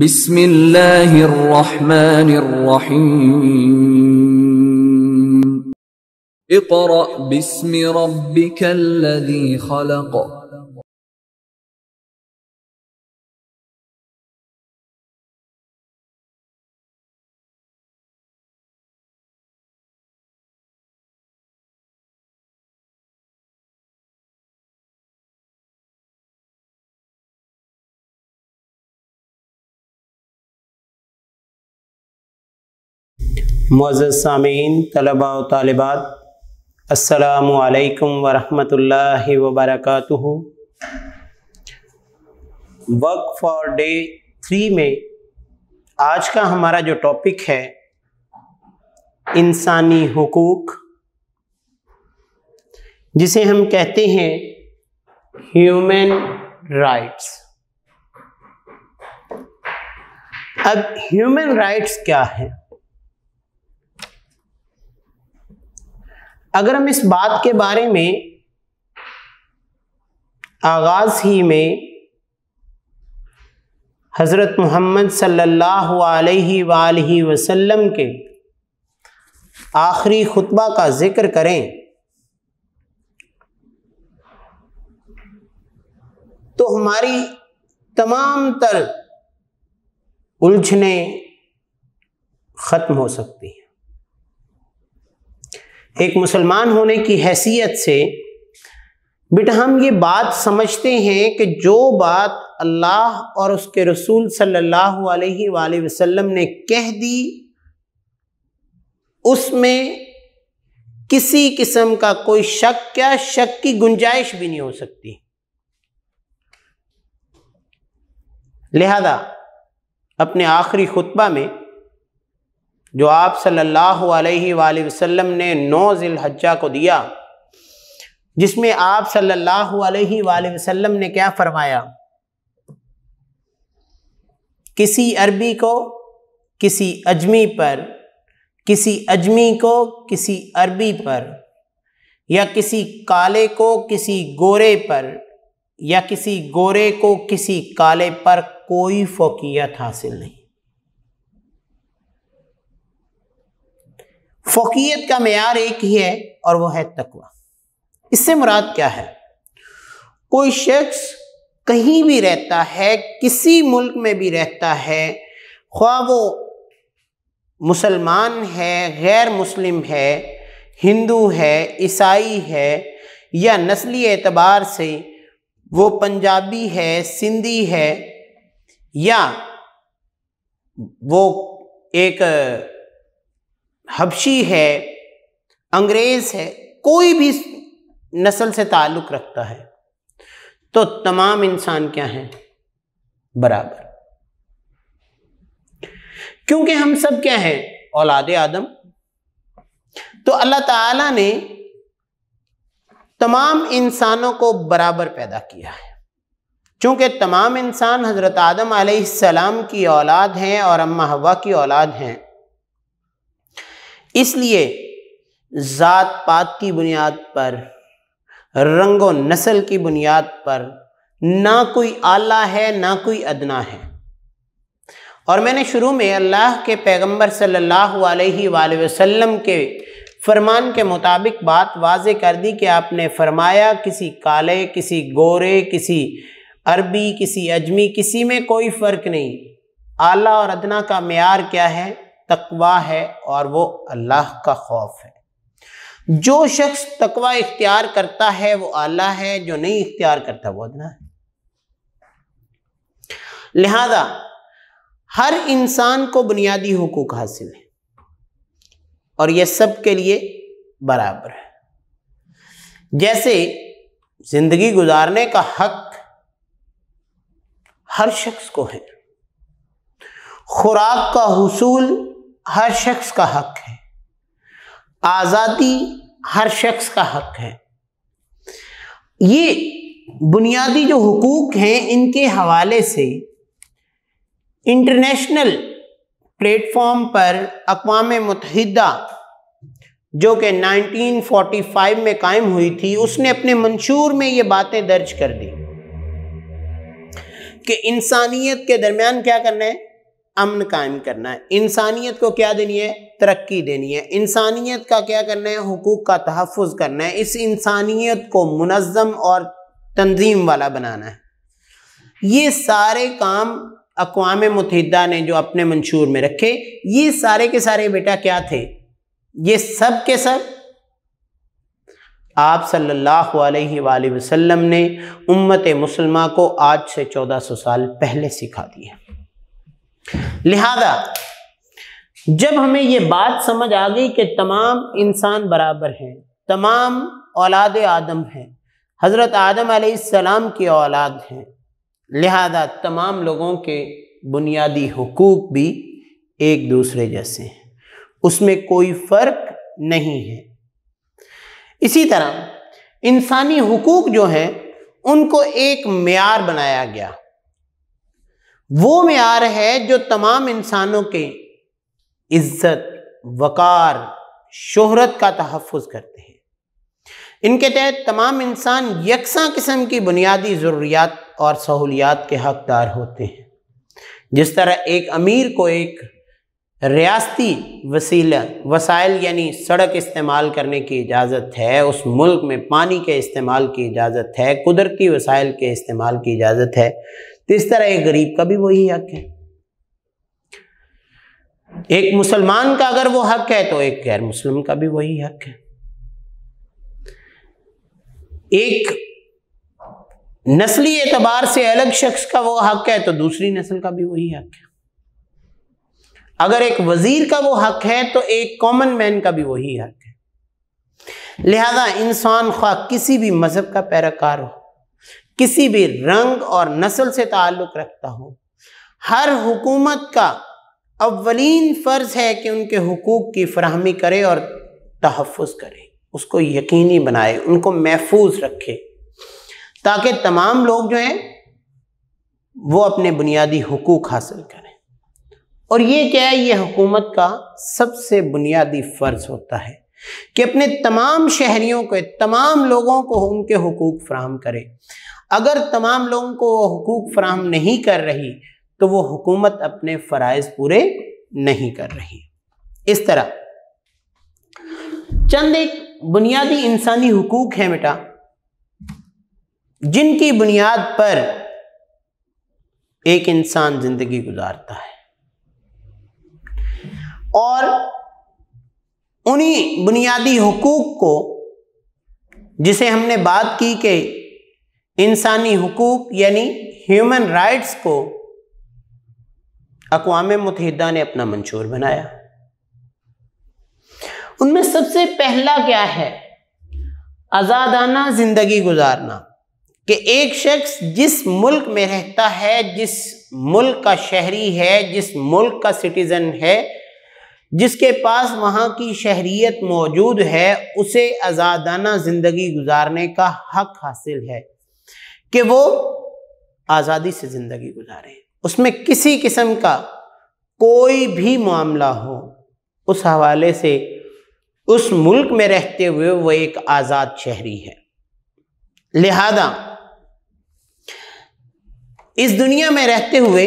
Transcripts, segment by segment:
بسم الله الرحمن الرحيم اقرأ باسم ربك الذي خلق मज़ सामीन तलबा तलबात असलकम वरहमल वबरक वर्क फॉर डे थ्री में आज का हमारा जो टॉपिक है इंसानी हकूक़ जिसे हम कहते हैं ह्यूमन राइट्स अब ह्यूमन राइट्स क्या है अगर हम इस बात के बारे में आगाज ही में हज़रत मोहम्मद सल्लल्लाहु अलैहि वसल्लम के आखिरी खुतबा का ज़िक्र करें तो हमारी तमाम तर उलझने ख़त्म हो सकती हैं एक मुसलमान होने की हैसियत से बेटा हम ये बात समझते हैं कि जो बात अल्लाह और उसके रसूल सल्लल्लाहु अलैहि वसल्लम ने कह दी उसमें किसी किस्म का कोई शक क्या शक की गुंजाइश भी नहीं हो सकती लिहाजा अपने आखिरी खुतबा में जो आप सल्लल्लाहु अलैहि वसल्लम ने नौ जिलहज्जा को दिया जिसमें आप सल्लल्लाहु अलैहि वसल्लम ने क्या फरमाया किसी अरबी को किसी अजमी पर किसी अजमी को किसी अरबी पर या किसी काले को किसी गोरे पर या किसी गोरे को किसी काले पर कोई फोकियत हासिल नहीं फोकियत का मैार एक ही है और वह है तकवा इससे मुराद क्या है कोई शख्स कहीं भी रहता है किसी मुल्क में भी रहता है ख्वा वो मुसलमान है गैर मुस्लिम है हिंदू है ईसाई है या नस्ली एतबार से वो पंजाबी है सिंधी है या वो एक हबशी है अंग्रेज़ है कोई भी नस्ल से ताल्लुक़ रखता है तो तमाम इंसान क्या हैं बराबर क्योंकि हम सब क्या हैं औलाद आदम तो अल्लाह ताला ने तमाम इंसानों को बराबर पैदा किया है क्योंकि तमाम इंसान हज़रत आदम सलाम की औलाद हैं और अम्मा हवा की औलाद हैं इसलिए ज़ात पात की बुनियाद पर रंगो नस्ल की बुनियाद पर ना कोई आला है ना कोई अदना है और मैंने शुरू में अल्लाह के पैगंबर सल्लल्लाहु अलैहि वसल्लम के फरमान के मुताबिक बात वाज कर दी कि आपने फरमाया किसी काले किसी गोरे किसी अरबी किसी अजमी किसी में कोई फ़र्क नहीं आला और अदना का मैार क्या है तकवा है और वो अल्लाह का खौफ है जो शख्स तकवा इख्तियार करता है वो आला है जो नहीं इख्तियार करता वो अदना है लिहाजा हर इंसान को बुनियादी हकूक हासिल है और ये सब के लिए बराबर है जैसे जिंदगी गुजारने का हक हर शख्स को है खुराक का हसूल हर शख्स का हक है आज़ादी हर शख्स का हक है ये बुनियादी जो हकूक़ हैं इनके हवाले से इंटरनेशनल प्लेटफॉर्म पर अकवाम मतहदा जो कि 1945 में कायम हुई थी उसने अपने मंशूर में ये बातें दर्ज कर दी कि इंसानियत के दरमियान क्या करना है अमन कायम करना है इंसानियत को क्या देनी है तरक्की देनी है इंसानियत का क्या करना है हकूक़ का तहफ़ करना है इस इंसानियत को मुनज़म और तंजीम वाला बनाना है ये सारे काम अकवाम मुतहदा ने जो अपने मंशूर में रखे ये सारे के सारे बेटा क्या थे ये सब के सब आप सल्लल्लाहु अलैहि वसल्लम ने उम्मत मुसलमा को आज से 1400 साल पहले सिखा दिया लिहाजा जब हमें ये बात समझ आ गई कि तमाम इंसान बराबर हैं तमाम औलाद आदम हैं हज़रत आदम आसमाम की औलाद हैं लिहाजा तमाम लोगों के बुनियादी हकूक़ भी एक दूसरे जैसे हैं उसमें कोई फ़र्क नहीं है इसी तरह इंसानी हकूक़ जो हैं उनको एक मैार बनाया गया वो मैार है जो तमाम इंसानों के इज्जत वकार शोहरत का तहफ़ करते हैं इनके तहत तमाम इंसान यकसा किस्म की बुनियादी ज़रूरियात और सहूलियात के हकदार होते हैं जिस तरह एक अमीर को एक रियाती वसीला वसाइल यानी सड़क इस्तेमाल करने की इजाज़त है उस मुल्क में पानी के इस्तेमाल की इजाज़त है कुदरती वसाइल के इस्तेमाल की इजाज़त है तो इस तरह एक गरीब का भी वही हक है एक मुसलमान का अगर वो हक है तो एक गैर मुस्लिम का भी वही हक है एक नस्ली एतबार से अलग शख्स का वो हक है तो दूसरी नस्ल का भी वही हक है अगर एक वजीर का वो हक है तो एक कॉमन मैन का भी वही हक है लिहाजा इंसान खा किसी भी मज़हब का पैराकार हो किसी भी रंग और नस्ल से ताल्लुक़ रखता हो हर हुकूमत का अवलिन फ़र्ज है कि उनके हकूक़ की फ्राहमी करे और तहफ़ करे उसको यकीनी बनाए उनको महफूज रखे ताकि तमाम लोग जो हैं वो अपने बुनियादी हकूक़ हासिल करें और ये क्या है ये हुकूमत का सबसे बुनियादी फ़र्ज़ होता है कि अपने तमाम शहरीों को तमाम लोगों को उनके हकूक़ फ्राहम करे अगर तमाम लोगों को वो हकूक़ फ्राहम नहीं कर रही तो वो हुकूमत अपने फ़रज़ पूरे नहीं कर रही इस तरह चंद एक बुनियादी इंसानी हकूक़ हैं बेटा जिनकी बुनियाद पर एक इंसान ज़िंदगी गुजारता है और उन्हीं बुनियादी हकूक़ को जिसे हमने बात की कि इंसानी हकूक यानी ह्यूमन राइट्स को अकवाम मुतहदा ने अपना मंशूर बनाया उनमें सबसे पहला क्या है आज़ादाना ज़िंदगी गुजारना कि एक शख्स जिस मुल्क में रहता है जिस मुल्क का शहरी है जिस मुल्क का सिटीज़न है जिसके पास वहां की शहरीत मौजूद है उसे आज़ादाना ज़िंदगी गुजारने का हक हासिल है कि वो आज़ादी से ज़िंदगी गुजारें उसमें किसी किस्म का कोई भी मामला हो उस हवाले से उस मुल्क में रहते हुए वो एक आज़ाद शहरी है लिहाजा इस दुनिया में रहते हुए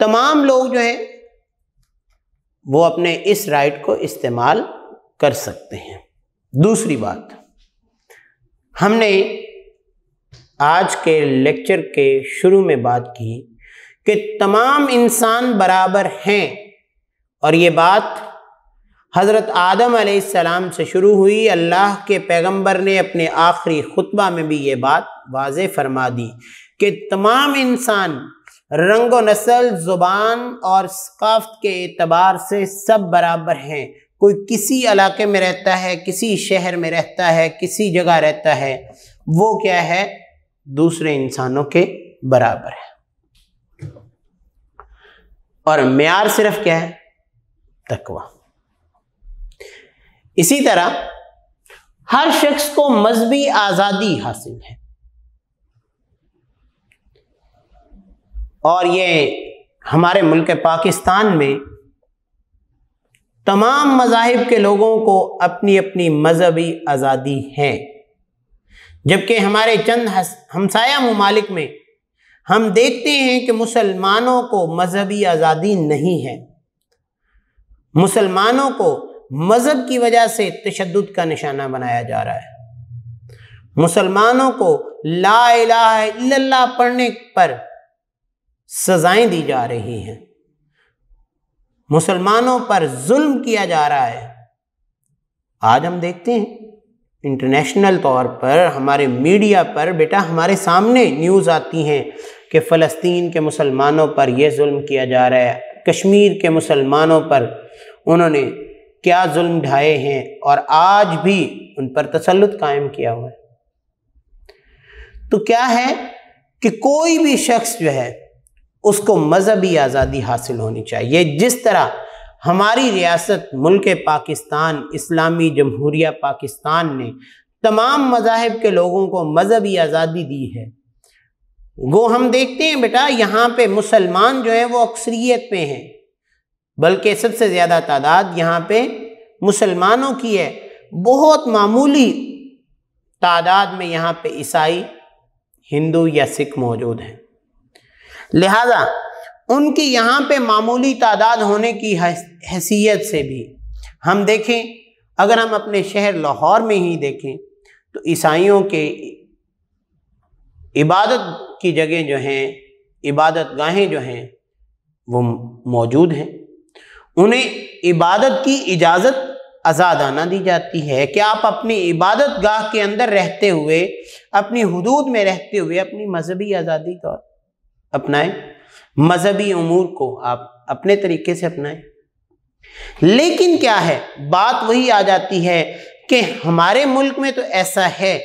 तमाम लोग जो हैं वो अपने इस राइट को इस्तेमाल कर सकते हैं दूसरी बात हमने आज के लेक्चर के शुरू में बात की कि तमाम इंसान बराबर हैं और ये बात हज़रत आदम सलाम से शुरू हुई अल्लाह के पैगंबर ने अपने आखिरी खुतबा में भी ये बात वाज फरमा दी कि तमाम इंसान रंग व नस्ल ज़ुबान और सकाफ़त के एतबार से सब बराबर हैं कोई किसी इलाके में रहता है किसी शहर में रहता है किसी जगह रहता है वो क्या है दूसरे इंसानों के बराबर है और मैार सिर्फ क्या है तकवा इसी तरह हर शख्स को मजहबी आज़ादी हासिल है और ये हमारे मुल्क पाकिस्तान में तमाम मजाहब के लोगों को अपनी अपनी मजहबी आज़ादी है जबकि हमारे चंद हमसाया ममालिक में हम देखते हैं कि मुसलमानों को मज़हबी आज़ादी नहीं है मुसलमानों को मज़हब की वजह से तशद का निशाना बनाया जा रहा है मुसलमानों को ला इला पढ़ने पर सजाएं दी जा रही हैं मुसलमानों पर जुल्म किया जा रहा है आज हम देखते हैं इंटरनेशनल तौर पर हमारे मीडिया पर बेटा हमारे सामने न्यूज़ आती हैं कि फ़लस्तीन के मुसलमानों पर यह म किया जा रहा है कश्मीर के मुसलमानों पर उन्होंने क्या जुल्म ढाए हैं और आज भी उन पर तसलुत कायम किया हुआ है तो क्या है कि कोई भी शख्स जो है उसको मज़हबी आज़ादी हासिल होनी चाहिए जिस तरह हमारी रियासत मुल्क पाकिस्तान इस्लामी जमहूरिया पाकिस्तान ने तमाम मजाहब के लोगों को मज़हबी आज़ादी दी है वो हम देखते हैं बेटा यहाँ पे मुसलमान जो है वो अक्सरियत पे हैं बल्कि सबसे ज़्यादा तादाद यहाँ पे मुसलमानों की है बहुत मामूली तादाद में यहाँ पे ईसाई हिंदू या सिख मौजूद हैं लिहाजा उनकी यहाँ पे मामूली तादाद होने की हैसियत से भी हम देखें अगर हम अपने शहर लाहौर में ही देखें तो ईसाइयों के इबादत की जगह जो हैं इबादत गाहें जो हैं वो मौजूद हैं उन्हें इबादत की इजाज़त आज़ादाना दी जाती है कि आप अपनी इबादत गाह के अंदर रहते हुए अपनी हदूद में रहते हुए अपनी मजहबी आज़ादी का अपनाएं मजहबी अमूर को आप अपने तरीके से अपनाएं लेकिन क्या है बात वही आ जाती है कि हमारे मुल्क में तो ऐसा है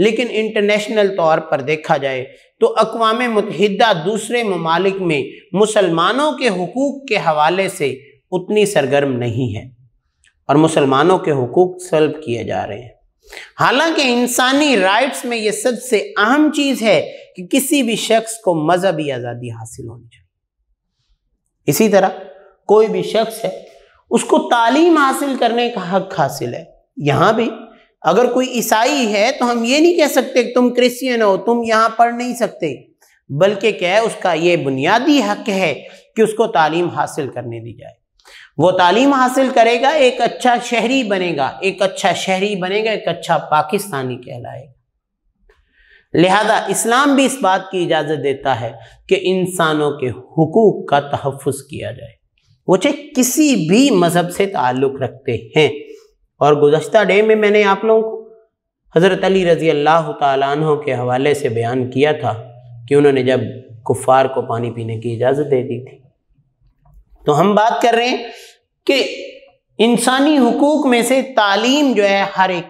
लेकिन इंटरनेशनल तौर पर देखा जाए तो अकवाम मतहदा दूसरे ममालिक में मुसलमानों के हकूक़ के हवाले से उतनी सरगर्म नहीं है और मुसलमानों के हकूक़ सल्ब किए जा रहे हैं हालांकि इंसानी राइट्स में ये सबसे अहम चीज़ है कि किसी भी शख्स को मजहबी आज़ादी हासिल होनी चाहिए इसी तरह कोई भी शख्स है उसको तालीम हासिल करने का हक हासिल है यहां भी अगर कोई ईसाई है तो हम ये नहीं कह सकते कि तुम क्रिश्चियन हो तुम यहां पढ़ नहीं सकते बल्कि क्या है उसका यह बुनियादी हक है कि उसको तालीम हासिल करने दी जाए वो तालीम हासिल करेगा एक अच्छा शहरी बनेगा एक अच्छा शहरी बनेगा एक अच्छा पाकिस्तानी कहलाएगा लिहाजा इस्लाम भी इस बात की इजाज़त देता है कि इंसानों के हकूक़ का तहफ़ किया जाए वो चाहे किसी भी मज़हब से ताल्लुक़ रखते हैं और गुज्त डे में मैंने आप लोगों को हज़रत अली रज़ी अल्लाह तहों के हवाले से बयान किया था कि उन्होंने जब कुफ़ार को पानी पीने की इजाज़त दे दी थी तो हम बात कर रहे हैं कि इंसानी हकूक़ में से तालीम जो है हर एक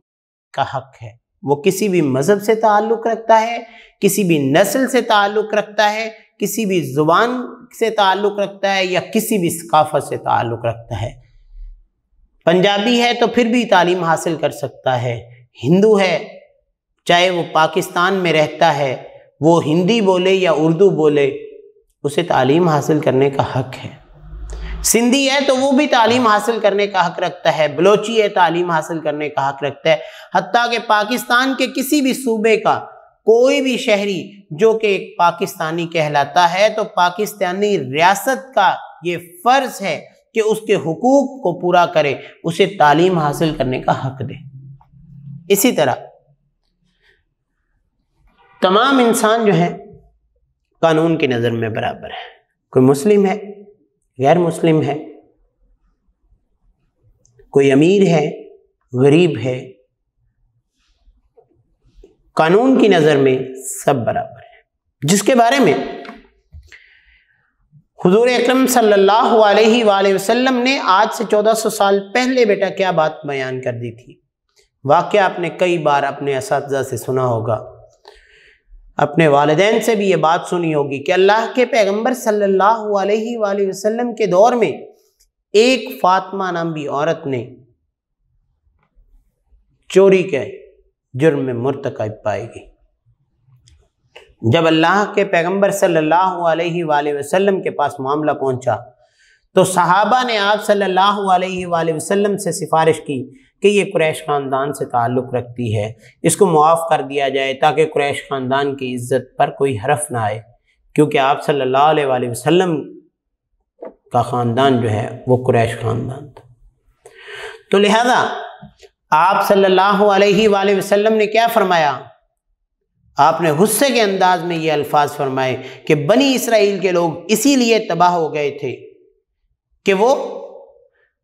का हक है वो किसी भी मज़हब से ताल्लुक़ रखता है किसी भी नस्ल से ताल्लुक़ रखता है किसी भी ज़ुबान से ताल्लुक़ रखता है या किसी भी सकाफत से ताल्लुक़ रखता है पंजाबी है तो फिर भी तालीम हासिल कर सकता है हिंदू है चाहे वो पाकिस्तान में रहता है वो हिंदी बोले या उर्दू बोले उसे तालीम हासिल करने का हक है सिंधी है तो वो भी तालीम हासिल करने का हक रखता है बलोची है तालीम हासिल करने का हक रखता है हती कि पाकिस्तान के किसी भी सूबे का कोई भी शहरी जो कि एक पाकिस्तानी कहलाता है तो पाकिस्तानी रियासत का ये फ़र्ज़ है कि उसके हकूक़ को पूरा करे उसे तालीम हासिल करने का हक दे इसी तरह तमाम इंसान जो है कानून की नज़र में बराबर है कोई मुस्लिम है गैर मुस्लिम है कोई अमीर है गरीब है कानून की नज़र में सब बराबर है जिसके बारे में हुजूर अकरम सल्लल्लाहु अलैहि वसल्लम ने आज से 1400 साल पहले बेटा क्या बात बयान कर दी थी वाक़ आपने कई बार अपने इस से सुना होगा अपने वालदेन से भी ये बात सुनी होगी कि अल्लाह के पैगम्बर सल्ला वसलम के दौर में एक फातमा नाम भी औरत ने चोरी के जुर्म में मुर्तकब पाएगी जब अल्लाह के पैगम्बर सल्ला वसलम के पास मामला पहुंचा तो सहाबा ने आप सल्ला वसलम से सिफारिश की कि ये क्रैश ख़ानदान से ताल्लुक़ रखती है इसको मुआफ़ कर दिया जाए ताकि क्रैश ख़ानदान की इज़्ज़त पर कोई हरफ ना आए क्योंकि आप सल्लल्लाहु अलैहि वसल्लम का ख़ानदान जो है वो क्रैश ख़ानदान था तो लिहाजा आप सल्लल्लाहु अलैहि वसल्लम ने क्या फरमाया आपने गुस्से के अंदाज में ये अल्फाज फरमाए कि बनी इसराइल के लोग इसीलिए तबाह हो गए थे कि वो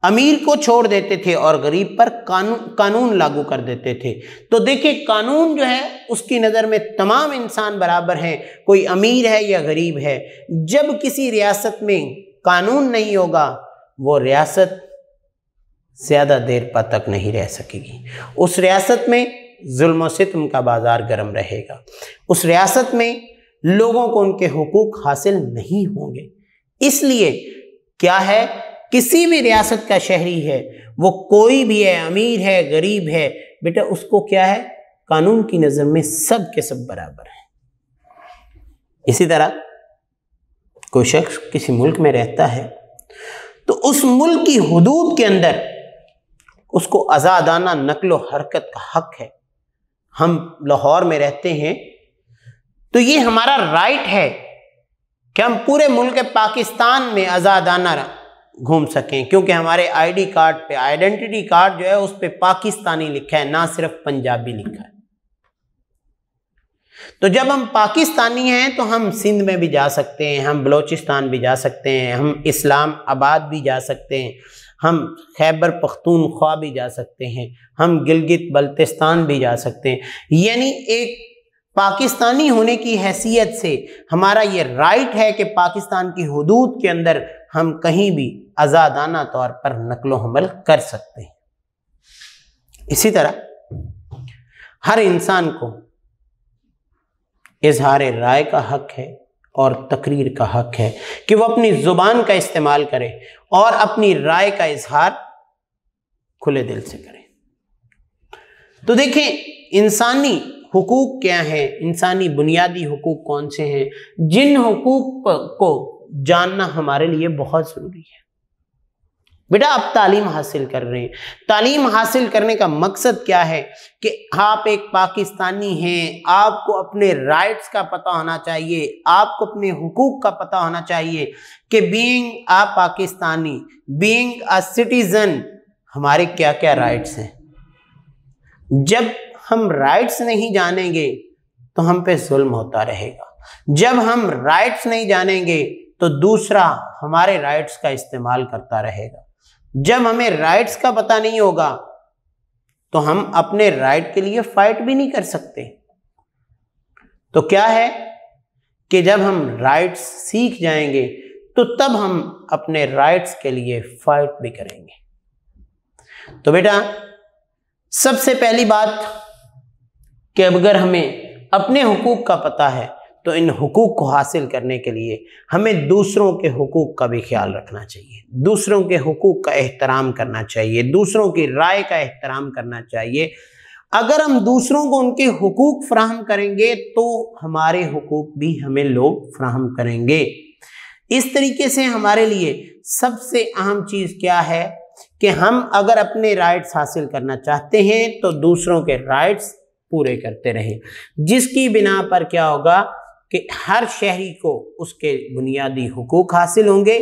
अमीर को छोड़ देते थे और गरीब पर कानून कानून लागू कर देते थे तो देखिए कानून जो है उसकी नज़र में तमाम इंसान बराबर हैं कोई अमीर है या गरीब है जब किसी रियासत में कानून नहीं होगा वो रियासत ज़्यादा देर पर तक नहीं रह सकेगी उस रियासत में जुल्म सितम का बाज़ार गर्म रहेगा उस रियासत में लोगों को उनके हकूक़ हासिल नहीं होंगे इसलिए क्या है किसी भी रियासत का शहरी है वो कोई भी है अमीर है गरीब है बेटा उसको क्या है कानून की नज़र में सब के सब बराबर है इसी तरह कोई शख्स किसी मुल्क में रहता है तो उस मुल्क की हदूद के अंदर उसको आज़ादाना नकलो हरकत का हक है हम लाहौर में रहते हैं तो ये हमारा राइट है कि हम पूरे मुल्क पाकिस्तान में आज़ादाना घूम सकें क्योंकि हमारे आईडी कार्ड पे आइडेंटिटी कार्ड जो है उस पर पाकिस्तानी लिखा है ना सिर्फ पंजाबी लिखा है तो जब हम पाकिस्तानी हैं तो हम सिंध में भी जा सकते हैं हम बलूचिस्तान भी जा सकते हैं हम इस्लाम आबाद भी जा सकते हैं हम खैबर पख्तूनख्वा भी जा सकते हैं हम गिलगित बल्तिस्तान भी जा सकते हैं यानी एक पाकिस्तानी होने की हैसियत से हमारा ये राइट है कि पाकिस्तान की हदूद के अंदर हम कहीं भी आज़ादाना तौर पर नकलो हमल कर सकते हैं इसी तरह हर इंसान को इजहार राय का हक है और तकरीर का हक है कि वह अपनी ज़ुबान का इस्तेमाल करे और अपनी राय का इजहार खुले दिल से करे तो देखें इंसानी हकूक़ क्या हैं इंसानी बुनियादी हकूक़ कौन से हैं जिन हकूक़ को जानना हमारे लिए बहुत ज़रूरी है बेटा आप तालीम हासिल कर रहे हैं तालीम हासिल करने का मकसद क्या है कि आप एक पाकिस्तानी हैं आपको अपने राइट्स का पता होना चाहिए आपको अपने हुकूक का पता होना चाहिए कि being a Pakistani being a citizen हमारे क्या क्या राइट्स हैं जब हम राइट्स नहीं जानेंगे तो हम पे जुल्म होता रहेगा जब हम राइट्स नहीं जानेंगे तो दूसरा हमारे राइट्स का इस्तेमाल करता रहेगा जब हमें राइट्स का पता नहीं होगा तो हम अपने राइट के लिए फाइट भी नहीं कर सकते तो क्या है कि जब हम राइट्स सीख जाएंगे तो तब हम अपने राइट्स के लिए फाइट भी करेंगे तो बेटा सबसे पहली बात कि अगर हमें अपने हकूक़ का पता है तो इन हकूक़ को हासिल करने के लिए हमें दूसरों के हकूक़ का भी ख्याल रखना चाहिए दूसरों के हकूक़ का एहतराम करना चाहिए दूसरों की राय का एहतराम करना चाहिए अगर हम दूसरों को उनके हकूक़ फ्राहम करेंगे तो हमारे हकूक़ भी हमें लोग फ्राहम करेंगे इस तरीके से हमारे लिए सबसे अहम चीज़ क्या है कि हम अगर अपने राइट्स हासिल करना चाहते हैं तो दूसरों के राइट्स पूरे करते रहें जिसकी बिना पर क्या होगा कि हर शहरी को उसके बुनियादी हकूक़ हासिल होंगे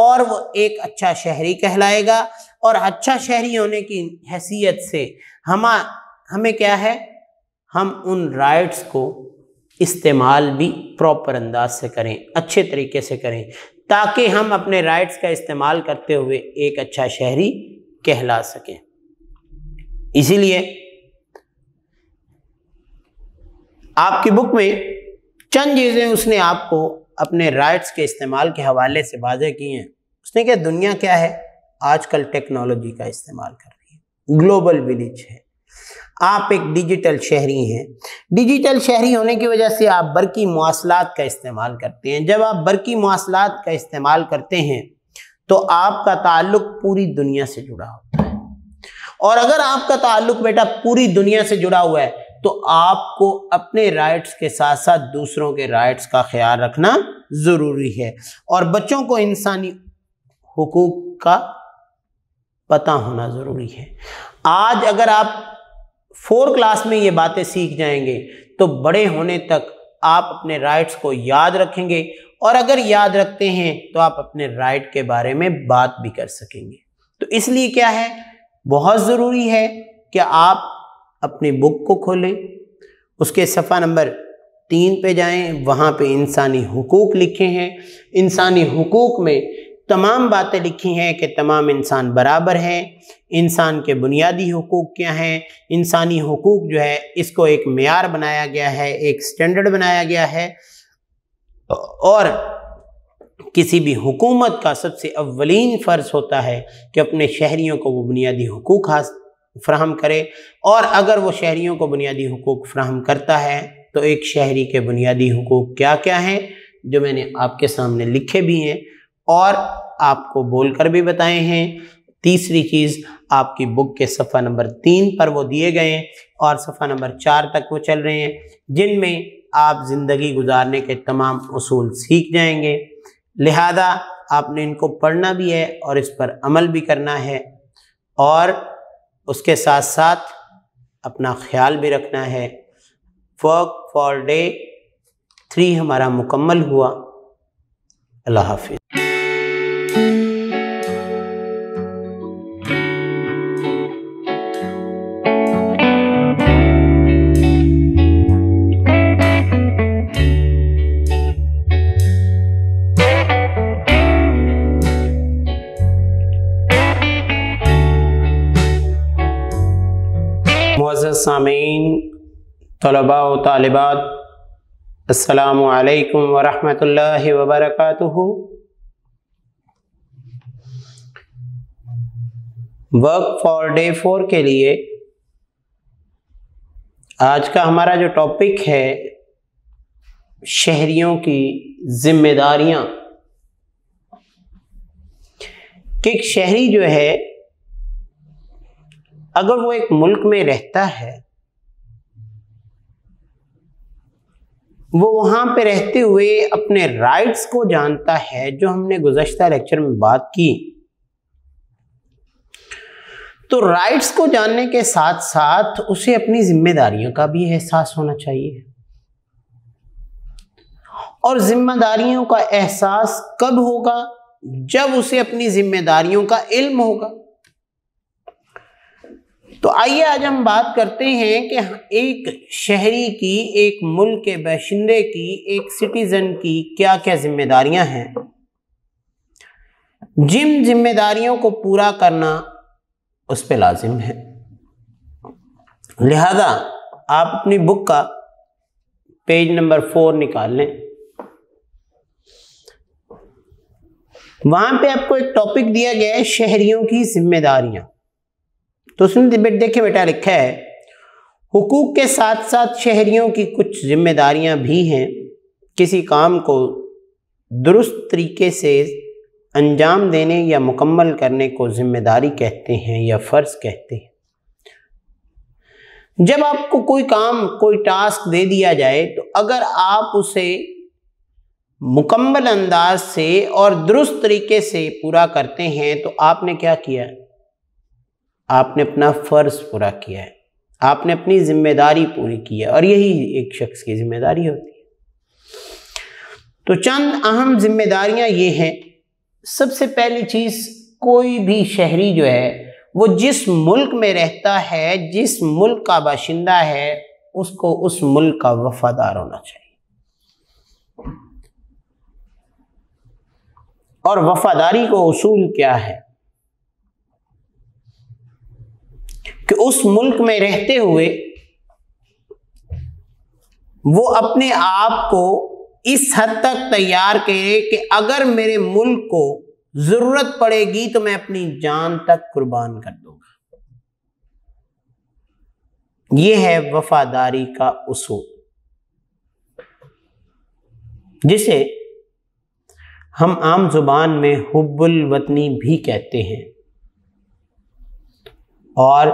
और वो एक अच्छा शहरी कहलाएगा और अच्छा शहरी होने की हैसियत से हम हमें क्या है हम उन राइट्स को इस्तेमाल भी प्रॉपर अंदाज से करें अच्छे तरीके से करें ताकि हम अपने राइट्स का इस्तेमाल करते हुए एक अच्छा शहरी कहला सकें इसीलिए आपकी बुक में चंद चीज़ें उसने आपको अपने राइट्स के इस्तेमाल के हवाले से वाजे की हैं उसने क्या दुनिया क्या है आजकल टेक्नोलॉजी का इस्तेमाल कर रही है ग्लोबल विलेज है आप एक डिजिटल शहरी हैं डिजिटल शहरी होने की वजह से आप बरकी मौसलात का इस्तेमाल करते हैं जब आप बरकी मौसलात का इस्तेमाल करते हैं तो आपका ताल्लुक पूरी दुनिया से जुड़ा होता है और अगर आपका ताल्लुक बेटा पूरी दुनिया से जुड़ा हुआ है तो आपको अपने राइट्स के साथ साथ दूसरों के राइट्स का ख्याल रखना ज़रूरी है और बच्चों को इंसानी हकूक़ का पता होना ज़रूरी है आज अगर आप फोर क्लास में ये बातें सीख जाएंगे तो बड़े होने तक आप अपने राइट्स को याद रखेंगे और अगर याद रखते हैं तो आप अपने राइट के बारे में बात भी कर सकेंगे तो इसलिए क्या है बहुत ज़रूरी है कि आप अपनी बुक को खोलें उसके सफ़ा नंबर तीन पे जाएं वहाँ पे इंसानी हकूक़ लिखे हैं इंसानी हकूक़ में तमाम बातें लिखी हैं कि तमाम इंसान बराबर हैं इंसान के बुनियादी हकूक़ क्या हैं इंसानी हकूक़ जो है इसको एक मैार बनाया गया है एक स्टैंडर्ड बनाया गया है और किसी भी हुकूमत का सबसे अवलिन फ़र्ज़ होता है कि अपने शहरीों को वो बुनियादी हकूक़ हासिल फ्राहम करे और अगर वो शहरीों को बुनियादी हकूक़ फ्राहम करता है तो एक शहरी के बुनियादी हकूक़ क्या क्या हैं जो मैंने आपके सामने लिखे भी हैं और आपको बोल कर भी बताए हैं तीसरी चीज़ आपकी बुक के सफ़ा नंबर तीन पर वो दिए गए हैं और सफ़ा नंबर चार तक वो चल रहे हैं जिनमें आप ज़िंदगी गुजारने के तमाम असूल सीख जाएंगे लिहाजा आपने इनको पढ़ना भी है और इस पर अमल भी करना है और उसके साथ साथ अपना ख्याल भी रखना है वर्क फॉर डे थ्री हमारा मुकम्मल हुआ अल्लाह हाफिज़ सामीन तलबा तलबात तालबात असलकम वरम वबरक वर्क फॉर डे फोर के लिए आज का हमारा जो टॉपिक है शहरियों की जिम्मेदारियाँ कि शहरी जो है अगर वो एक मुल्क में रहता है वो वहां पे रहते हुए अपने राइट्स को जानता है जो हमने गुजशत लेक्चर में बात की तो राइट्स को जानने के साथ साथ उसे अपनी जिम्मेदारियों का भी एहसास होना चाहिए और जिम्मेदारियों का एहसास कब होगा जब उसे अपनी जिम्मेदारियों का इल्म होगा तो आइए आज हम बात करते हैं कि एक शहरी की एक मुल्क के बशिंदे की एक सिटीज़न की क्या क्या जिम्मेदारियां हैं जिन जिम्मेदारियों को पूरा करना उस पर लाजिम है लिहाजा आप अपनी बुक का पेज नंबर फोर निकाल लें वहां पे आपको एक टॉपिक दिया गया है शहरियों की जिम्मेदारियां तो उसने देखे बेटा लिखा है हुकूक के साथ साथ शहरीों की कुछ जिम्मेदारियां भी हैं किसी काम को दुरुस्त तरीके से अंजाम देने या मुकम्मल करने को जिम्मेदारी कहते हैं या फ़र्ज़ कहते हैं जब आपको कोई काम कोई टास्क दे दिया जाए तो अगर आप उसे मुकम्मल अंदाज से और दुरुस्त तरीके से पूरा करते हैं तो आपने क्या किया आपने अपना फ़र्ज़ पूरा किया है आपने अपनी जिम्मेदारी पूरी की है और यही एक शख्स की जिम्मेदारी होती है तो चंद अहम जिम्मेदारियां ये हैं सबसे पहली चीज़ कोई भी शहरी जो है वो जिस मुल्क में रहता है जिस मुल्क का बाशिंदा है उसको उस मुल्क का वफादार होना चाहिए और वफादारी का उसूल क्या है कि उस मुल्क में रहते हुए वो अपने आप को इस हद तक तैयार करे कि अगर मेरे मुल्क को जरूरत पड़ेगी तो मैं अपनी जान तक कुर्बान कर दूंगा यह है वफादारी का उसूल जिसे हम आम जुबान में हुब्बुल वतनी भी कहते हैं और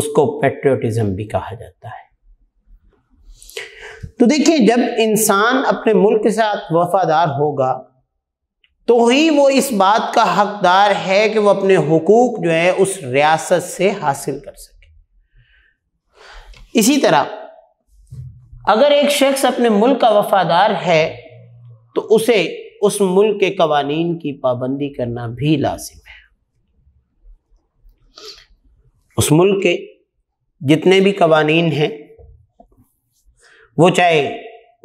उसको पेट्रियोटिज्म भी कहा जाता है तो देखिए जब इंसान अपने मुल्क के साथ वफादार होगा तो ही वो इस बात का हकदार है कि वो अपने हुकूक जो है उस रियासत से हासिल कर सके इसी तरह अगर एक शख्स अपने मुल्क का वफादार है तो उसे उस मुल्क के कवानीन की पाबंदी करना भी लाजिम उस मुल्क के जितने भी कवानीन हैं वो चाहे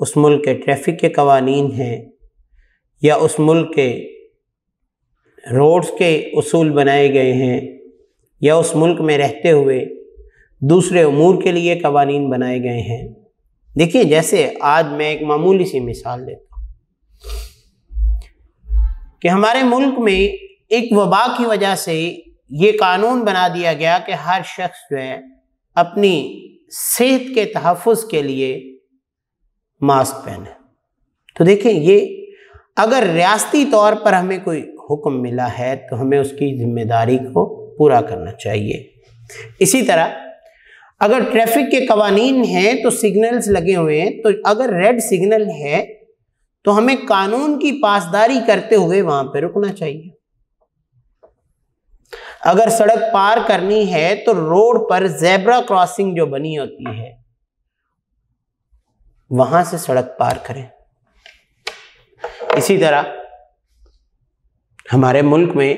उस मुल्क के ट्रैफिक के कवानीन हैं या उस मुल्क के रोड्स के असूल बनाए गए हैं या उस मुल्क में रहते हुए दूसरे अमूर के लिए कवानीन बनाए गए हैं देखिए जैसे आज मैं एक मामूली सी मिसाल देता हूँ कि हमारे मुल्क में एक वबा की वजह से ये कानून बना दिया गया कि हर शख्स जो है अपनी सेहत के तहफ़ के लिए मास्क पहने तो देखें ये अगर रियाती तौर पर हमें कोई हुक्म मिला है तो हमें उसकी जिम्मेदारी को पूरा करना चाहिए इसी तरह अगर ट्रैफिक के कवानीन हैं तो सिग्नल्स लगे हुए हैं तो अगर रेड सिग्नल है तो हमें कानून की पासदारी करते हुए वहाँ पर रुकना चाहिए अगर सड़क पार करनी है तो रोड पर जेब्रा क्रॉसिंग जो बनी होती है वहां से सड़क पार करें इसी तरह हमारे मुल्क में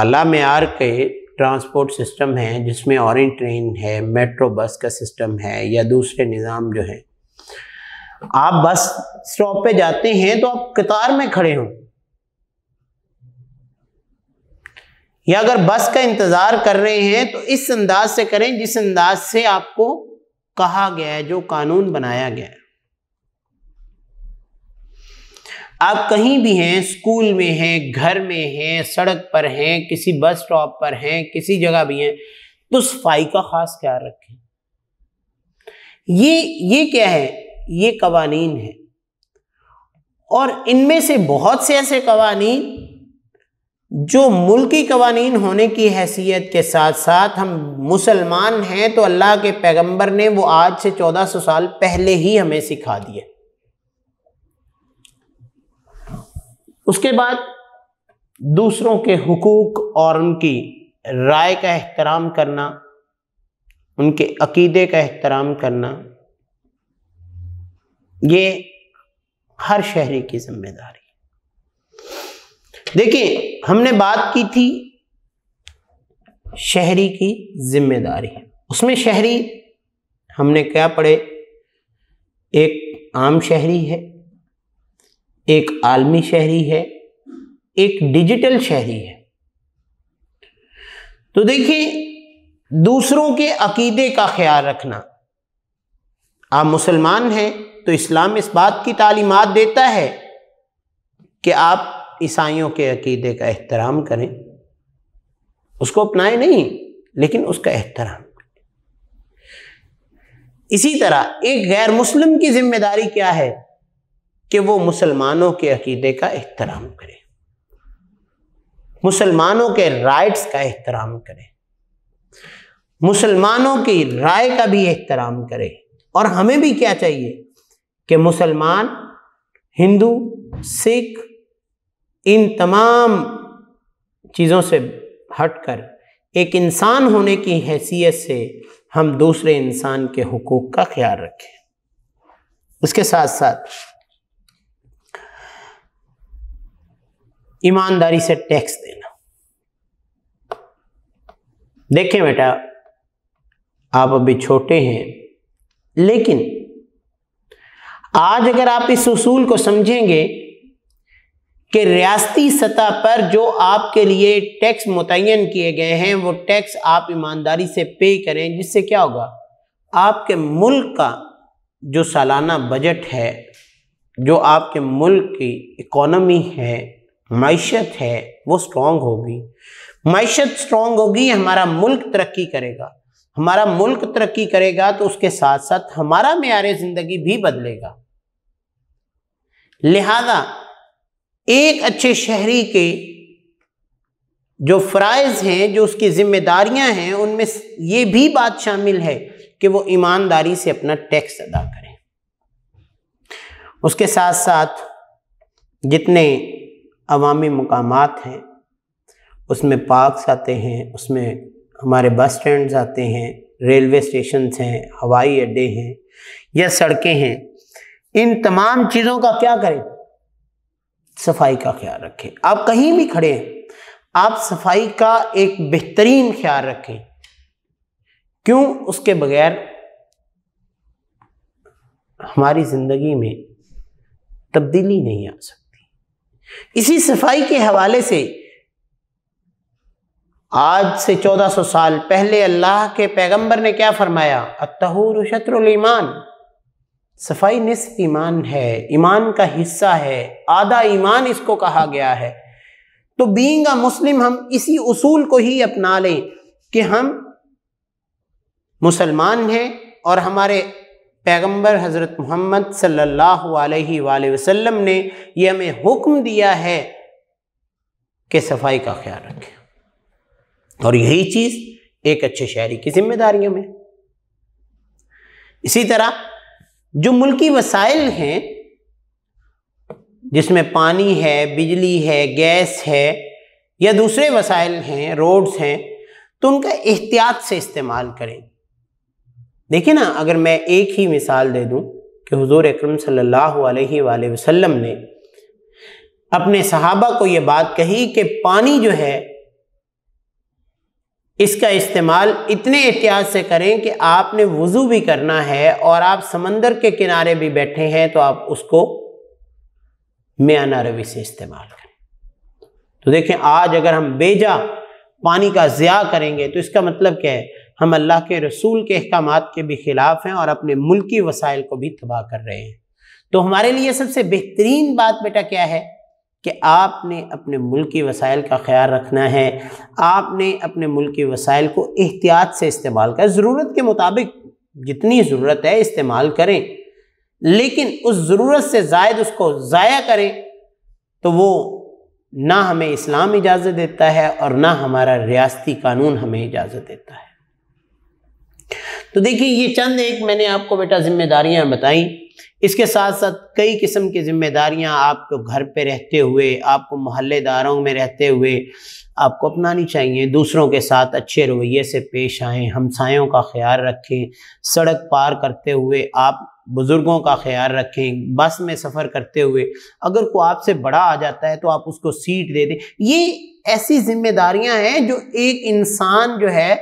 आला मैार के ट्रांसपोर्ट सिस्टम हैं जिसमें ऑरेंज ट्रेन है मेट्रो बस का सिस्टम है या दूसरे निज़ाम जो है आप बस स्टॉप पे जाते हैं तो आप कतार में खड़े हों या अगर बस का इंतज़ार कर रहे हैं तो इस अंदाज से करें जिस अंदाज से आपको कहा गया है जो कानून बनाया गया है आप कहीं भी हैं स्कूल में हैं घर में हैं सड़क पर हैं किसी बस स्टॉप पर हैं किसी जगह भी हैं तो सफाई का खास ख्याल रखें ये ये क्या है ये कवानीन है और इनमें से बहुत से ऐसे कवानीन जो मुल्की कवानीन होने की हैसियत के साथ साथ हम मुसलमान हैं तो अल्लाह के पैगंबर ने वो आज से 1400 साल पहले ही हमें सिखा दिए उसके बाद दूसरों के हकूक़ और उनकी राय का एहतराम करना उनके अकीदे का एहतराम करना ये हर शहरी की जिम्मेदारी देखिए हमने बात की थी शहरी की जिम्मेदारी उसमें शहरी हमने क्या पढ़े एक आम शहरी है एक आलमी शहरी है एक डिजिटल शहरी है तो देखिए दूसरों के अकीदे का ख्याल रखना आप मुसलमान हैं तो इस्लाम इस बात की तालीमत देता है कि आप ईसाइयों के अकीदे का एहतराम करें उसको अपनाए नहीं लेकिन उसका एहतराम इसी तरह एक गैर मुस्लिम की जिम्मेदारी क्या है कि वो मुसलमानों के अकीदे का एहतराम करे मुसलमानों के राइट्स का एहतराम करे मुसलमानों की राय का भी एहतराम करे और हमें भी क्या चाहिए कि मुसलमान हिंदू सिख इन तमाम चीज़ों से हटकर एक इंसान होने की हैसियत से हम दूसरे इंसान के हकूक़ का ख्याल रखें उसके साथ साथ ईमानदारी से टैक्स देना देखें बेटा आप अभी छोटे हैं लेकिन आज अगर आप इस उसूल को समझेंगे कि रियाती सतह पर जो आपके लिए टैक्स मुतन किए गए हैं वो टैक्स आप ईमानदारी से पे करें जिससे क्या होगा आपके मुल्क का जो सालाना बजट है जो आपके मुल्क की इकोनमी है मीशत है वो स्ट्रॉन्ग होगी मीशत स्ट्रॉन्ग होगी हमारा मुल्क तरक्की करेगा हमारा मुल्क तरक्की करेगा तो उसके साथ साथ हमारा मैार ज़िंदगी भी बदलेगा लिहाजा एक अच्छे शहरी के जो फ़रज़ हैं जो उसकी ज़िम्मेदारियां हैं उनमें ये भी बात शामिल है कि वो ईमानदारी से अपना टैक्स अदा करें उसके साथ साथ जितने अवामी मकाम हैं उसमें पार्कस आते हैं उसमें हमारे बस स्टैंड आते हैं रेलवे स्टेशन हैं हवाई अड्डे हैं या सड़कें हैं इन तमाम चीज़ों का क्या करें सफाई का ख्याल रखें आप कहीं भी खड़े आप सफाई का एक बेहतरीन ख्याल रखें क्यों उसके बगैर हमारी ज़िंदगी में तब्दीली नहीं आ सकती इसी सफाई के हवाले से आज से 1400 साल पहले अल्लाह के पैगंबर ने क्या फरमाया अतहूर शत्रुलमान सफाई निसफ ईमान है ईमान का हिस्सा है आधा ईमान इसको कहा गया है तो बींग मुस्लिम हम इसी उसूल को ही अपना लें कि हम मुसलमान हैं और हमारे पैगंबर हज़रत मोहम्मद सल्लल्लाहु अलैहि वसल्लम ने यह हमें हुक्म दिया है कि सफाई का ख्याल रखें और यही चीज़ एक अच्छे शहरी की जिम्मेदारियों में इसी तरह जो मुल्की वसाइल हैं जिसमें पानी है बिजली है गैस है या दूसरे वसाइल हैं रोड्स हैं तो उनका एहतियात से इस्तेमाल करें देखिए ना अगर मैं एक ही मिसाल दे दूं कि हुजूर अकरम सल्लल्लाहु अलैहि वसल्लम ने अपने सहाबा को ये बात कही कि पानी जो है इसका इस्तेमाल इतने एहतियात से करें कि आपने वज़ू भी करना है और आप समंदर के किनारे भी बैठे हैं तो आप उसको म्याना रवि से इस्तेमाल करें तो देखें आज अगर हम बेजा पानी का ज़िया करेंगे तो इसका मतलब क्या है हम अल्लाह के रसूल के अहकाम के भी ख़िलाफ़ हैं और अपने मुल्की वसाइल को भी तबाह कर रहे हैं तो हमारे लिए सबसे बेहतरीन बात बेटा क्या है कि आपने अपने मुल्क की वसाइल का ख्याल रखना है आपने अपने मुल्क की वसाइल को एहतियात से इस्तेमाल करें ज़रूरत के मुताबिक जितनी ज़रूरत है इस्तेमाल करें लेकिन उस ज़रूरत से जायद उसको ज़ाया करें तो वो ना हमें इस्लाम इजाज़त देता है और ना हमारा रियासती कानून हमें इजाज़त देता है तो देखिए ये चंद एक मैंने आपको बेटा ज़िम्मेदारियाँ बताई इसके साथ साथ कई किस्म की जिम्मेदारियां आपको घर पे रहते हुए आपको मोहल्लेदारों में रहते हुए आपको अपनानी चाहिए दूसरों के साथ अच्छे रवैये से पेश आएँ हमसायों का ख्याल रखें सड़क पार करते हुए आप बुज़ुर्गों का ख्याल रखें बस में सफ़र करते हुए अगर को आपसे बड़ा आ जाता है तो आप उसको सीट दे दें ये ऐसी जिम्मेदारियां हैं जो एक इंसान जो है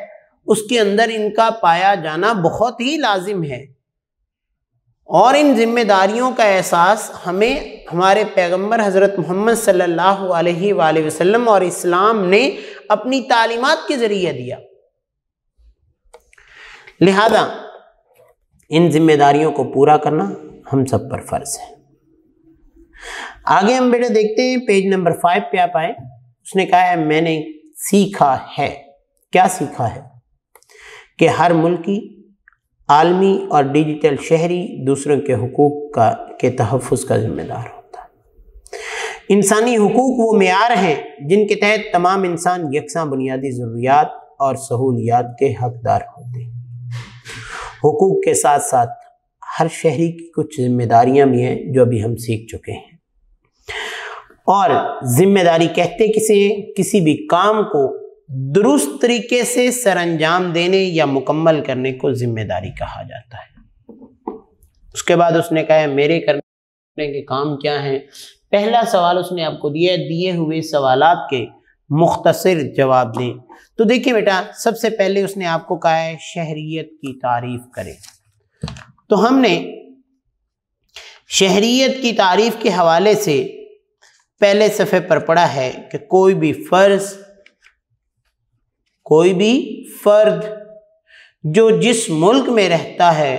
उसके अंदर इनका पाया जाना बहुत ही लाजिम है और इन जिम्मेदारियों का एहसास हमें हमारे पैगंबर हज़रत मोहम्मद सल्लल्लाहु अलैहि वसल्लम और इस्लाम ने अपनी तालीमात के ज़रिए दिया लिहाजा इन जिम्मेदारियों को पूरा करना हम सब पर फ़र्ज़ है आगे हम बेटा देखते हैं पेज नंबर फाइव पे आप आए उसने कहा है मैंने सीखा है क्या सीखा है कि हर मुल्क की आलमी और डिजिटल शहरी दूसरों के हकूक़ का के तहफ़ का ज़िम्मेदार होता है इंसानी हकूक़ वो मैार हैं जिनके तहत तमाम इंसान यकसा बुनियादी ज़रूरियात और सहूलियात के हकदार होते हैं हकूक़ के साथ साथ हर शहरी की कुछ जिम्मेदारियाँ भी हैं जो अभी हम सीख चुके हैं और ज़िम्मेदारी कहते किसे किसी भी काम को दुरुस्त तरीके से सरंजाम देने या मुकम्मल करने को जिम्मेदारी कहा जाता है उसके बाद उसने कहा है मेरे करने के काम क्या हैं पहला सवाल उसने आपको दिया है दिए हुए सवाल के मुख्तसर जवाब दें तो देखिए बेटा सबसे पहले उसने आपको कहा है शहरीत की तारीफ करें तो हमने शहरीत की तारीफ के हवाले से पहले सफ़े पर पढ़ा है कि कोई भी फ़र्ज़ कोई भी फर्द जो जिस मुल्क में रहता है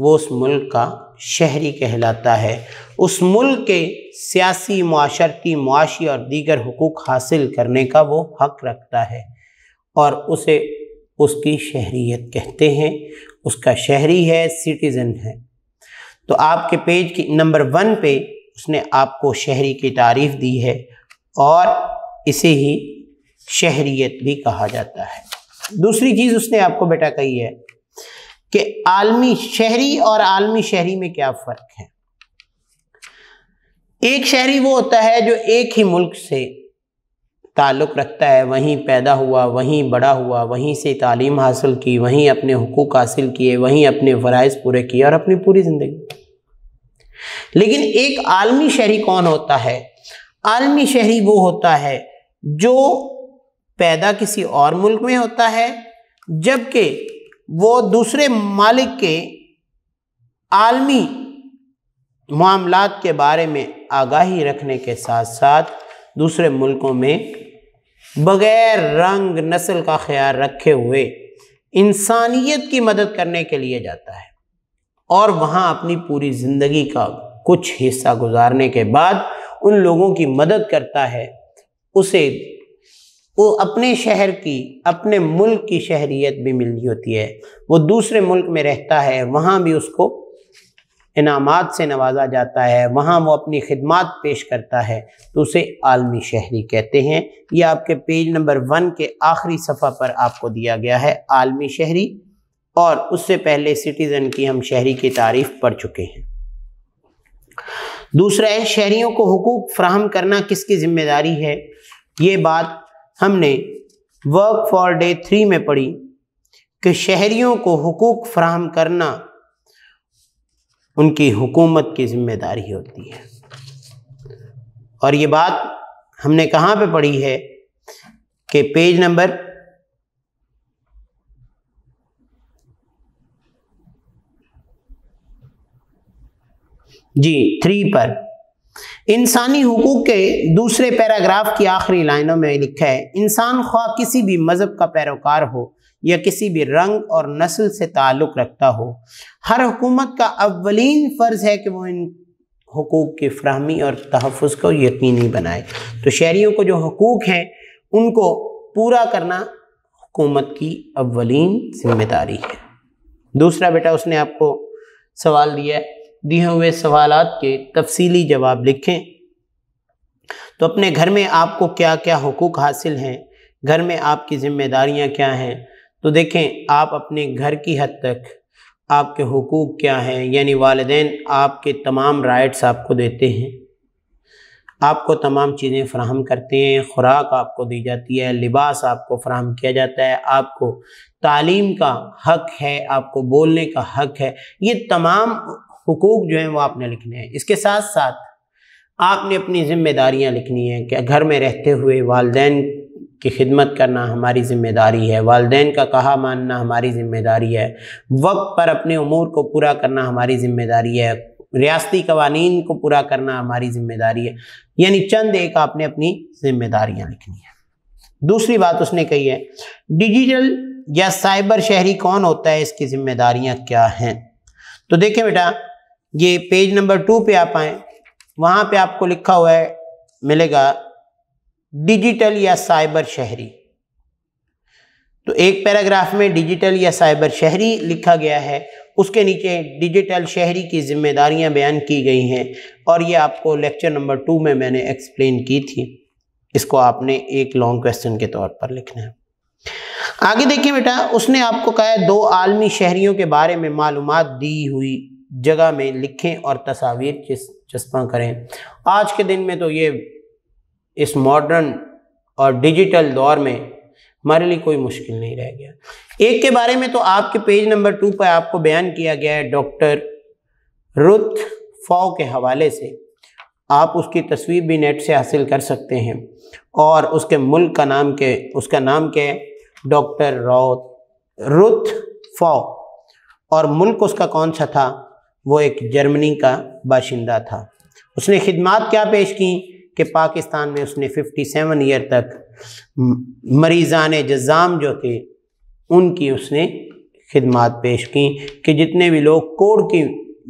वो उस मुल्क का शहरी कहलाता है उस मुल्क के सियासी माशरती मुआशी और दीगर हकूक़ हासिल करने का वो हक रखता है और उसे उसकी शहरीत कहते हैं उसका शहरी है सिटीज़न है तो आपके पेज की नंबर वन पे उसने आपको शहरी की तारीफ़ दी है और इसे ही शहरीत भी कहा जाता है दूसरी चीज़ उसने आपको बेटा कही है कि आलमी शहरी और आलमी शहरी में क्या फ़र्क है एक शहरी वो होता है जो एक ही मुल्क से ताल्लुक़ रखता है वहीं पैदा हुआ वहीं बड़ा हुआ वहीं से तालीम हासिल की वहीं अपने हकूक़ हासिल किए वहीं अपने फ़रज़ पूरे किए और अपनी पूरी ज़िंदगी लेकिन एक आलमी शहरी कौन होता है आलमी शहरी वो होता है जो पैदा किसी और मुल्क में होता है जबकि वो दूसरे मालिक के आलमी मामलात के बारे में आगाही रखने के साथ साथ दूसरे मुल्कों में बग़ैर रंग नस्ल का ख्याल रखे हुए इंसानियत की मदद करने के लिए जाता है और वहाँ अपनी पूरी ज़िंदगी का कुछ हिस्सा गुजारने के बाद उन लोगों की मदद करता है उसे को अपने शहर की अपने मुल्क की शहरीत भी मिली होती है वो दूसरे मुल्क में रहता है वहाँ भी उसको इनाम से नवाजा जाता है वहाँ वो अपनी खिदमत पेश करता है तो उसे आलमी शहरी कहते हैं ये आपके पेज नंबर वन के आखिरी सफ़ा पर आपको दिया गया है आलमी शहरी और उससे पहले सिटीज़न की हम शहरी की तारीफ पढ़ चुके हैं दूसरा है शहरीों को हकूक़ फ्राहम करना किसकी ज़िम्मेदारी है ये बात हमने वर्क फॉर डे थ्री में पढ़ी कि शहरियों को हकूक़ फ्राहम करना उनकी हुकूमत की जिम्मेदारी होती है और ये बात हमने कहाँ पे पढ़ी है कि पेज नंबर जी थ्री पर इंसानी हकूक़ के दूसरे पैराग्राफ की आखिरी लाइनों में लिखा है इंसान ख्वा किसी भी मज़हब का पैरोकार हो या किसी भी रंग और नस्ल से ताल्लुक़ रखता हो हर हुकूमत का अवलिन फ़र्ज़ है कि वो इन हकूक़ की फ्राहमी और तहफ़ को यकीनी बनाए तो शहरीों को जो हकूक़ हैं उनको पूरा करना हुकूमत की अवलिन जिम्मेदारी है दूसरा बेटा उसने आपको सवाल दिया है दिए हुए सवाल के तफसीली जवाब लिखें तो अपने घर में आपको क्या क्या हकूक़ हासिल हैं घर में आपकी ज़िम्मेदारियां क्या हैं तो देखें आप अपने घर की हद तक आपके हकूक़ क्या हैं यानी वालदे आपके तमाम राइट्स आपको देते हैं आपको तमाम चीज़ें फ्राहम करते हैं ख़ुराक आपको दी जाती है लिबास आपको फ्राहम किया जाता है आपको तालीम का हक है आपको बोलने का हक है ये तमाम हुकूक जो हैं वो आपने लिखने हैं इसके साथ साथ आपने अपनी ज़िम्मेदारियाँ लिखनी हैं कि घर में रहते हुए वालदे की खिदमत करना हमारी ज़िम्मेदारी है वालदे का कहा मानना हमारी ज़िम्मेदारी है वक्त पर अपने अमूर को पूरा करना हमारी ज़िम्मेदारी है रियाती कवानीन को पूरा करना हमारी ज़िम्मेदारी है यानी चंद एक आपने अपनी ज़िम्मेदारियाँ लिखनी हैं दूसरी बात उसने कही है डिजिटल या साइबर शहरी कौन होता है इसकी ज़िम्मेदारियाँ क्या हैं तो देखें बेटा ये पेज नंबर टू पे आप आए वहां पे आपको लिखा हुआ है मिलेगा डिजिटल या साइबर शहरी तो एक पैराग्राफ में डिजिटल या साइबर शहरी लिखा गया है उसके नीचे डिजिटल शहरी की जिम्मेदारियां बयान की गई हैं और ये आपको लेक्चर नंबर टू में मैंने एक्सप्लेन की थी इसको आपने एक लॉन्ग क्वेश्चन के तौर पर लिखना है आगे देखिए बेटा उसने आपको कहा दो आलमी शहरियों के बारे में मालूम दी हुई जगह में लिखें और तस्वीर चस्पा करें आज के दिन में तो ये इस मॉडर्न और डिजिटल दौर में हमारे लिए कोई मुश्किल नहीं रह गया एक के बारे में तो आपके पेज नंबर टू पर आपको बयान किया गया है डॉक्टर रुथ फाओ के हवाले से आप उसकी तस्वीर भी नेट से हासिल कर सकते हैं और उसके मुल्क का नाम के उसका नाम क्या है डॉक्टर रौत रुथ फाओ और मुल्क उसका कौन सा था वो एक जर्मनी का बाशिंदा था उसने खिदमत क्या पेश की कि पाकिस्तान में उसने 57 ईयर तक मरीज़ान जज़ाम जो थे उनकी उसने खिदमत पेश की कि जितने भी लोग कोड़ की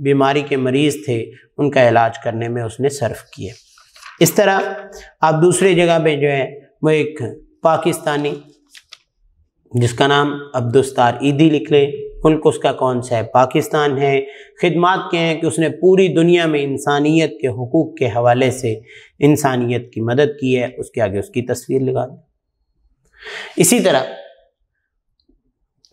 बीमारी के मरीज़ थे उनका इलाज करने में उसने सर्फ किए इस तरह आप दूसरी जगह पे जो है वो एक पाकिस्तानी जिसका नाम अब्दुस्तार ईदी लिख लें मुल्क उसका कौन सा है पाकिस्तान है खदमात के हैं कि उसने पूरी दुनिया में इंसानियत के हकूक़ के हवाले से इंसानियत की मदद की है उसके आगे उसकी तस्वीर लगा दें इसी तरह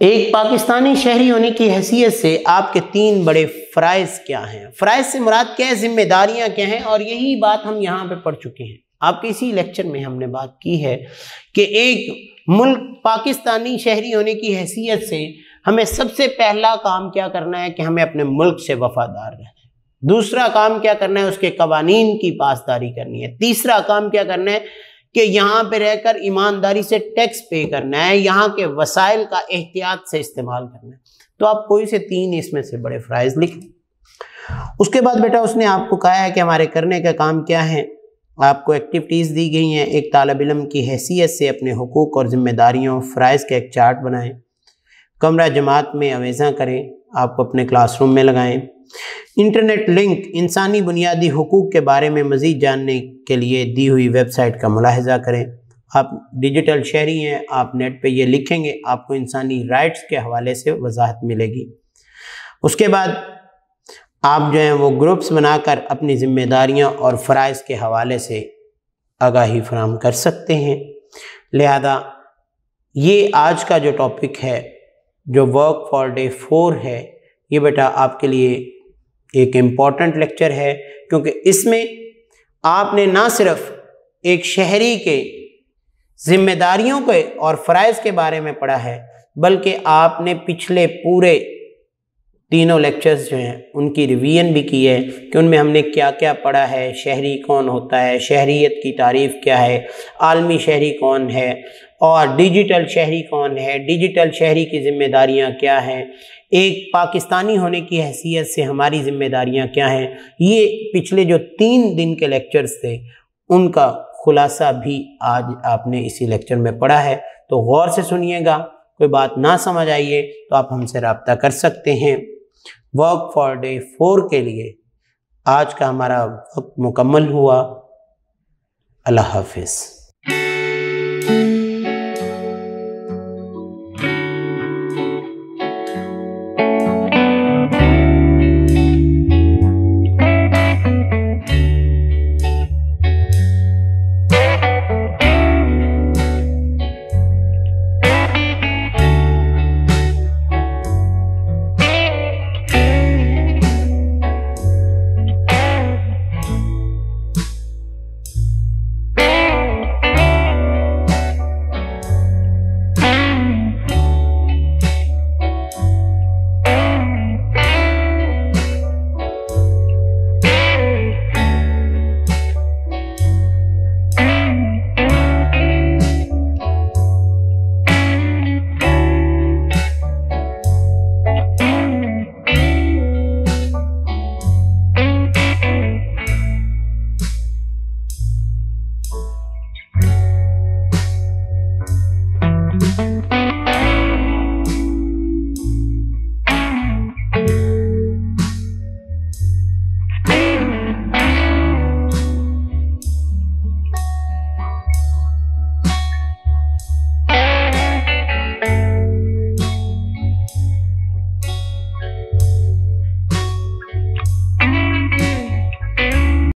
एक पाकिस्तानी शहरी होने की हैसियत से आपके तीन बड़े फ़रज़ क्या हैं फ़रज़ से मुराद क्या है जिम्मेदारियाँ क्या हैं और यही बात हम यहाँ पर पढ़ चुके हैं आपके इसी लेक्चर में हमने बात की है कि एक मुल्क पाकिस्तानी शहरी होने की हैसियत से हमें सबसे पहला काम क्या करना है कि हमें अपने मुल्क से वफादार रहना है दूसरा काम क्या करना है उसके कवानीन की पासदारी करनी है तीसरा काम क्या करना है कि यहाँ पे रहकर ईमानदारी से टैक्स पे करना है यहाँ के वसाइल का एहतियात से इस्तेमाल करना है तो आप कोई से तीन इसमें से बड़े फ्राइज लिखें उसके बाद बेटा उसने आपको कहा है कि हमारे करने का काम क्या है आपको एक्टिविटीज़ दी गई हैं एक तालब इलम की हैसियत से अपने हकूक़ और ज़िम्मेदारियों फ्राइज का एक चार्ट बनाएं कमरा जमात में आवेजा करें आपको अपने क्लासरूम में लगाएं इंटरनेट लिंक इंसानी बुनियादी हकूक़ के बारे में मज़ीद जानने के लिए दी हुई वेबसाइट का मुलाहजा करें आप डिजिटल शहरी हैं आप नेट पे ये लिखेंगे आपको इंसानी राइट्स के हवाले से वजाहत मिलेगी उसके बाद आप जो हैं वो ग्रुप्स बनाकर अपनी ज़िम्मेदारियाँ और फ़रज़ के हवाले से आगाही फ्राहम कर सकते हैं लिहाजा ये आज का जो टॉपिक है जो वर्क फॉर डे फोर है ये बेटा आपके लिए एक इम्पॉर्टेंट लेक्चर है क्योंकि इसमें आपने ना सिर्फ एक शहरी के जिम्मेदारियों के और फ़राइज़ के बारे में पढ़ा है बल्कि आपने पिछले पूरे तीनों लेक्चर्स जो हैं उनकी रिवीजन भी की है कि उनमें हमने क्या क्या पढ़ा है शहरी कौन होता है शहरीत की तारीफ़ क्या है आलमी शहरी कौन है और डिजिटल शहरी कौन है डिजिटल शहरी की ज़िम्मेदारियां क्या हैं एक पाकिस्तानी होने की हैसियत से हमारी ज़िम्मेदारियाँ क्या हैं ये पिछले जो तीन दिन के लेक्चर्स थे उनका खुलासा भी आज आपने इसी लेक्चर में पढ़ा है तो गौर से सुनिएगा कोई बात ना समझ आइए तो आप हमसे रबता कर सकते हैं वर्क फॉर डे फोर के लिए आज का हमारा वक्त मुकम्मल हुआ अल्लाह हाफिज़